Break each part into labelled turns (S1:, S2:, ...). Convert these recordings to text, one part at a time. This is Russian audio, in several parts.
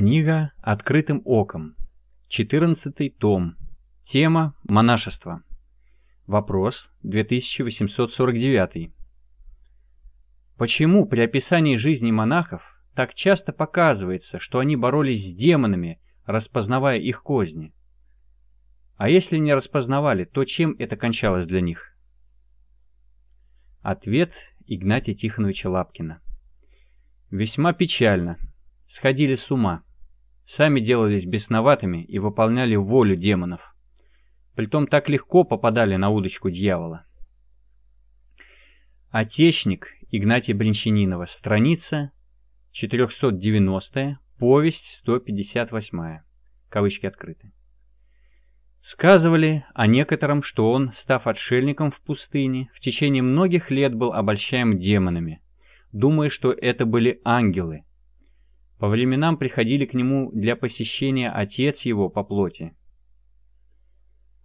S1: Книга «Открытым оком». 14 том. Тема «Монашество». Вопрос 2849. Почему при описании жизни монахов так часто показывается, что они боролись с демонами, распознавая их козни? А если не распознавали, то чем это кончалось для них? Ответ Игнатия Тихоновича Лапкина. Весьма печально. Сходили с ума сами делались бесноватыми и выполняли волю демонов. Притом так легко попадали на удочку дьявола. Отечник Игнатия Бринчанинова, страница 490, повесть 158, кавычки открыты. Сказывали о некотором, что он, став отшельником в пустыне, в течение многих лет был обольщаем демонами, думая, что это были ангелы, по временам приходили к нему для посещения отец его по плоти.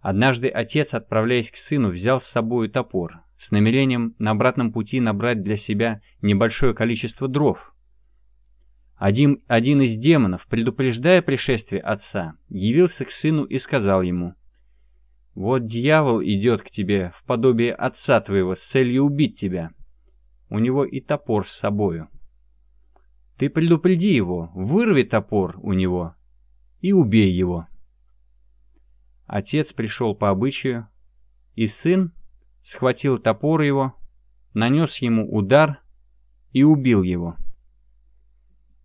S1: Однажды отец, отправляясь к сыну, взял с собою топор с намерением на обратном пути набрать для себя небольшое количество дров. Один, один из демонов, предупреждая пришествие отца, явился к сыну и сказал ему, «Вот дьявол идет к тебе в подобие отца твоего с целью убить тебя. У него и топор с собою». Ты предупреди его, вырви топор у него и убей его. Отец пришел по обычаю, и сын схватил топор его, нанес ему удар и убил его.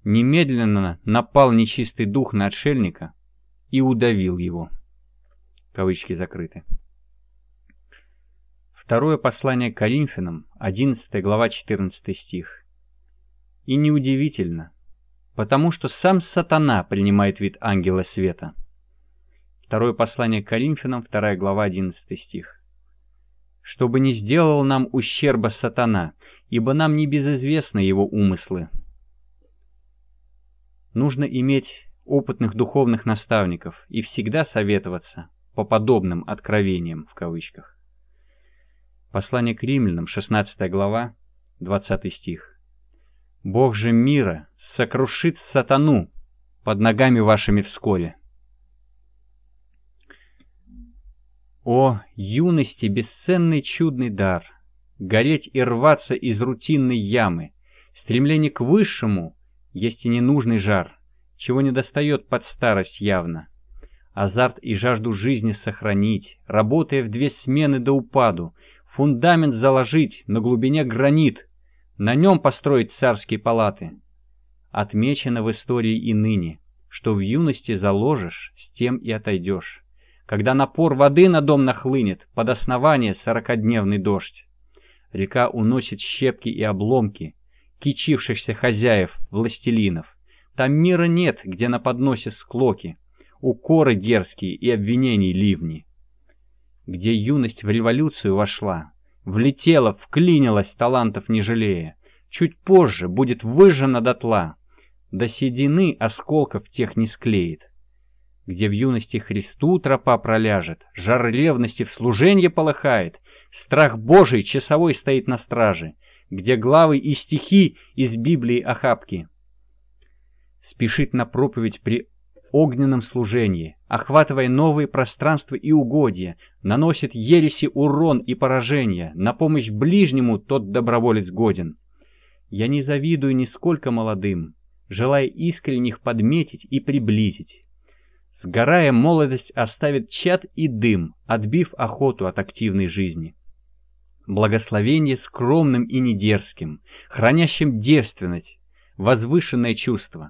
S1: Немедленно напал нечистый дух на отшельника и удавил его. Кавычки закрыты. Второе послание к Коринфянам, 11 глава, 14 стих. И неудивительно, потому что сам сатана принимает вид ангела света. Второе послание к Коринфянам, 2 глава, 11 стих. «Чтобы не сделал нам ущерба сатана, ибо нам не безызвестны его умыслы». Нужно иметь опытных духовных наставников и всегда советоваться по подобным «откровениям» в кавычках. Послание к римлянам, 16 глава, 20 стих. Бог же мира сокрушит сатану под ногами вашими вскоре. О, юности бесценный чудный дар! Гореть и рваться из рутинной ямы, стремление к высшему есть и ненужный жар, чего не достает под старость явно. Азарт и жажду жизни сохранить, работая в две смены до упаду, фундамент заложить, на глубине гранит — на нем построить царские палаты. Отмечено в истории и ныне, что в юности заложишь, с тем и отойдешь. Когда напор воды на дом нахлынет, под основание сорокодневный дождь. Река уносит щепки и обломки, кичившихся хозяев, властелинов. Там мира нет, где на подносе склоки, укоры дерзкие и обвинений ливни. Где юность в революцию вошла, Влетела, вклинилась, талантов не жалея. Чуть позже будет выжжена дотла. До седины осколков тех не склеит. Где в юности Христу тропа проляжет, Жар ревности в служенье полыхает, Страх Божий часовой стоит на страже, Где главы и стихи из Библии охапки. Спешит на проповедь при огненном служении, охватывая новые пространства и угодья, наносит ереси урон и поражение, на помощь ближнему тот доброволец годен. Я не завидую нисколько молодым, желая искренних подметить и приблизить. Сгорая, молодость оставит чад и дым, отбив охоту от активной жизни. Благословение скромным и недерзким, хранящим девственность, возвышенное чувство.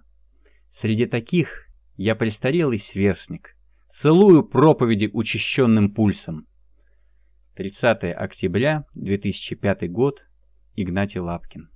S1: Среди таких я престарелый сверстник, Целую проповеди учащенным пульсом. 30 октября 2005 год. Игнатий Лапкин.